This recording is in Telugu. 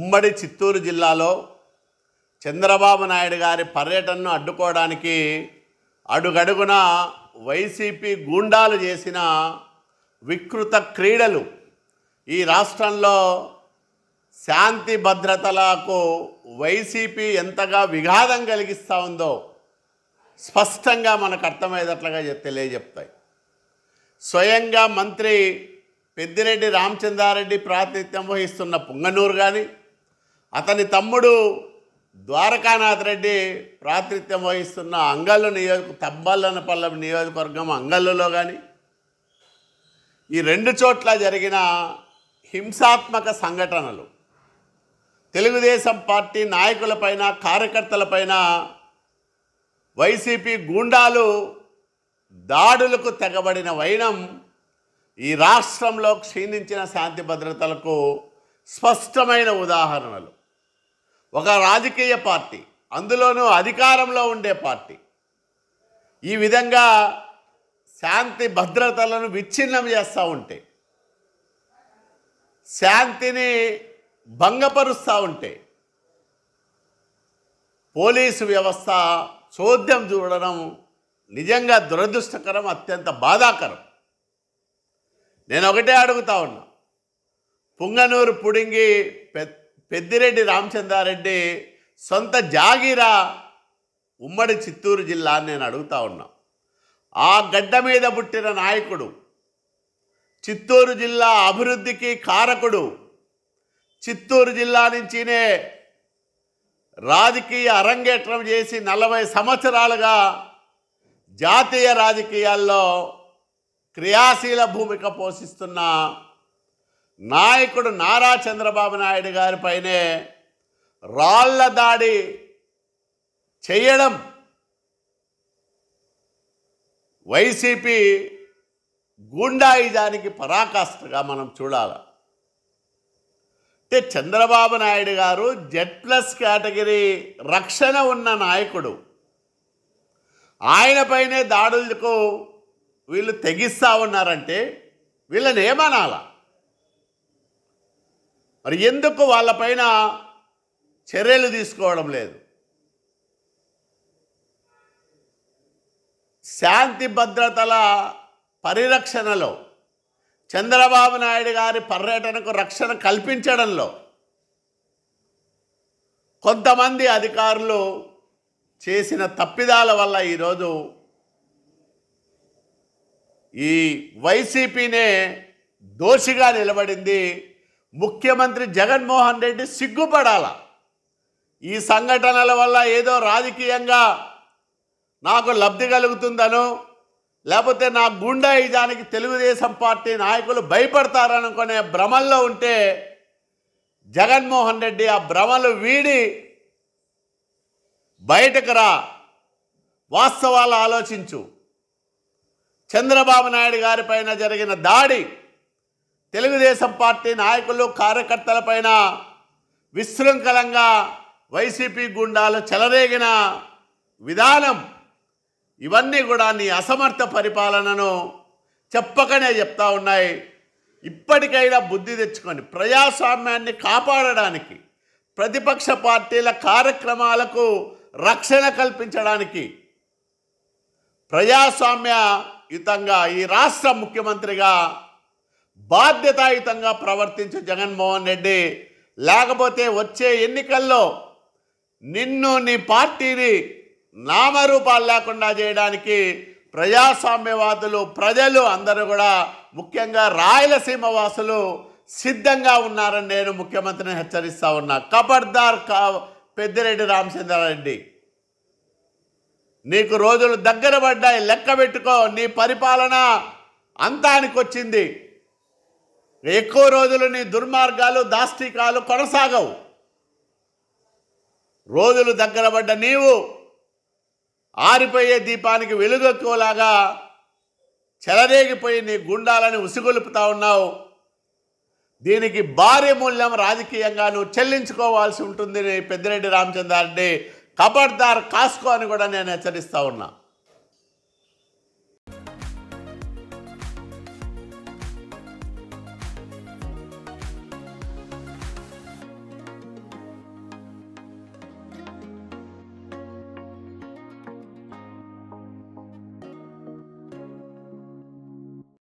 ఉమ్మడి చిత్తూరు జిల్లాలో చంద్రబాబు నాయుడు గారి పర్యటనను అడ్డుకోవడానికి అడుగడుగున వైసీపీ గూండాలు చేసిన వికృత క్రీడలు ఈ రాష్ట్రంలో శాంతి భద్రతలకు వైసీపీ ఎంతగా విఘాతం కలిగిస్తూ ఉందో స్పష్టంగా మనకు అర్థమయ్యేటట్లుగా తెలియజెప్తాయి స్వయంగా మంత్రి పెద్దిరెడ్డి రామచంద్రారెడ్డి ప్రాతినిధ్యం వహిస్తున్న పుంగనూరు కానీ అతని తమ్ముడు ద్వారకానాథ్ రెడ్డి ప్రాతినిధ్యం వహిస్తున్న అంగళ్ళు నియోజక తబ్బల్లనపల్లం నియోజకవర్గం అంగళ్ళులో కానీ ఈ రెండు చోట్ల జరిగిన హింసాత్మక సంఘటనలు తెలుగుదేశం పార్టీ నాయకులపైన కార్యకర్తలపైన వైసీపీ గూండాలు దాడులకు తెగబడిన వైనం ఈ రాష్ట్రంలో క్షీణించిన శాంతి భద్రతలకు స్పష్టమైన ఉదాహరణలు ఒక రాజకీయ పార్టీ అందులోనూ అధికారంలో ఉండే పార్టీ ఈ విధంగా శాంతి భద్రతలను విచ్ఛిన్నం చేస్తూ ఉంటే శాంతిని భంగపరుస్తూ ఉంటే పోలీసు వ్యవస్థ చోద్యం చూడడం నిజంగా దురదృష్టకరం అత్యంత బాధాకరం నేను ఒకటే అడుగుతా ఉన్నా పుంగనూరు పుడింగి పెద్ద పెద్దిరెడ్డి రామచంద్రారెడ్డి సొంత జాగిరా ఉమ్మడి చిత్తూరు జిల్లా అని నేను అడుగుతా ఉన్నా ఆ గడ్డ మీద పుట్టిన నాయకుడు చిత్తూరు జిల్లా అభివృద్ధికి కారకుడు చిత్తూరు జిల్లా నుంచినే రాజకీయ అరంగేట్రం చేసి నలభై సంవత్సరాలుగా జాతీయ రాజకీయాల్లో క్రియాశీల భూమిక పోషిస్తున్న నాయకుడు నారా చంద్రబాబు నాయుడు గారిపైనే రాళ్ల దాడి చేయడం వైసీపీ గూండాయిజానికి పరాకాష్ఠగా మనం చూడాలి అంటే చంద్రబాబు నాయుడు గారు జెడ్ ప్లస్ కేటగిరీ రక్షణ ఉన్న నాయకుడు ఆయనపైనే దాడులకు వీళ్ళు తెగిస్తూ ఉన్నారంటే వీళ్ళని ఏమనాలా మరి ఎందుకు వాళ్ళపైన చర్యలు తీసుకోవడం లేదు శాంతి భద్రతల పరిరక్షణలో చంద్రబాబు నాయుడు గారి పర్యటనకు రక్షణ కల్పించడంలో కొంతమంది అధికారులు చేసిన తప్పిదాల వల్ల ఈరోజు ఈ వైసీపీనే దోషిగా నిలబడింది ముఖ్యమంత్రి జగన్మోహన్ రెడ్డి సిగ్గుపడాల ఈ సంఘటనల వల్ల ఏదో రాజకీయంగా నాకు లబ్ధి కలుగుతుందనో లేకపోతే నా గుండాయిజానికి తెలుగుదేశం పార్టీ నాయకులు భయపడతారనుకునే భ్రమల్లో ఉంటే జగన్మోహన్ రెడ్డి ఆ భ్రమలు వీడి బయటకు రా వాస్తవాలు ఆలోచించు చంద్రబాబు నాయుడు గారి పైన జరిగిన దాడి తెలుగుదేశం పార్టీ నాయకులు కార్యకర్తలపైన విశృంఖలంగా వైసీపీ గుండాలు చెలరేగిన విధానం ఇవన్నీ కూడా నీ అసమర్థ పరిపాలనను చెప్పకనే చెప్తా ఉన్నాయి ఇప్పటికైనా బుద్ధి తెచ్చుకొని ప్రజాస్వామ్యాన్ని కాపాడడానికి ప్రతిపక్ష పార్టీల కార్యక్రమాలకు రక్షణ కల్పించడానికి ప్రజాస్వామ్యయుతంగా ఈ రాష్ట్ర ముఖ్యమంత్రిగా బాధ్యతాయుతంగా ప్రవర్తించు జగన్మోహన్ రెడ్డి లేకపోతే వచ్చే ఎన్నికల్లో నిన్ను నీ పార్టీని నామరూపాలు లేకుండా చేయడానికి ప్రజాస్వామ్యవాదులు ప్రజలు అందరూ కూడా ముఖ్యంగా రాయలసీమ వాసులు సిద్ధంగా ఉన్నారని నేను ముఖ్యమంత్రిని హెచ్చరిస్తా ఉన్నా కబర్దార్ కా పెద్దిరెడ్డి రామచంద్రారెడ్డి నీకు రోజులు దగ్గర పడ్డాయి లెక్క పెట్టుకో నీ పరిపాలన అంతానికి వచ్చింది ఎక్కువ రోజులు నీ దుర్మార్గాలు దాష్టికాలు కొనసాగవు రోజులు దగ్గర పడ్డ నీవు ఆరిపోయే దీపానికి వెలుగెక్కువలాగా చెలరేగిపోయి నీ గుండాలని ఉసిగొలుపుతా ఉన్నావు దీనికి భారీ మూల్యం రాజకీయంగా నువ్వు చెల్లించుకోవాల్సి ఉంటుంది పెద్దిరెడ్డి రామచంద్రారెడ్డి కబడ్దార్ కాస్కో అని కూడా నేను హెచ్చరిస్తూ ఉన్నా